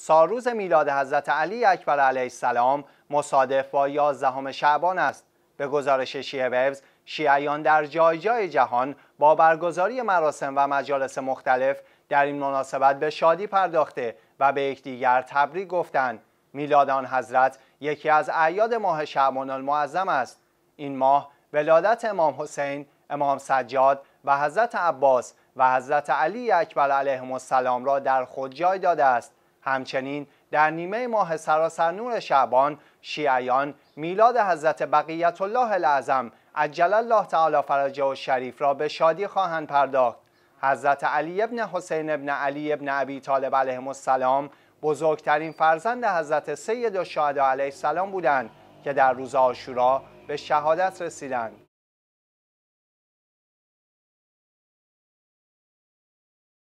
سالروز میلاد حضرت علی اکبر علیه السلام مصادف با 11 شعبان است به گزارش شیعه وبز شیعیان در جای جای جهان با برگزاری مراسم و مجالس مختلف در این مناسبت به شادی پرداخته و به یکدیگر تبریک گفتند میلاد آن حضرت یکی از اعیاد ماه شعبان المعظم است این ماه ولادت امام حسین امام سجاد و حضرت عباس و حضرت علی اکبر علیهم السلام را در خود جای داده است همچنین در نیمه ماه سراسر نور شعبان شیعیان میلاد حضرت بقیت الله الاعظم عجل الله تعالی فرجه و شریف را به شادی خواهند پرداخت حضرت علی ابن حسین ابن علی ابن ابی طالب علیهم السلام بزرگترین فرزند حضرت سید و علیه السلام بودند که در روز آشورا به شهادت رسیدند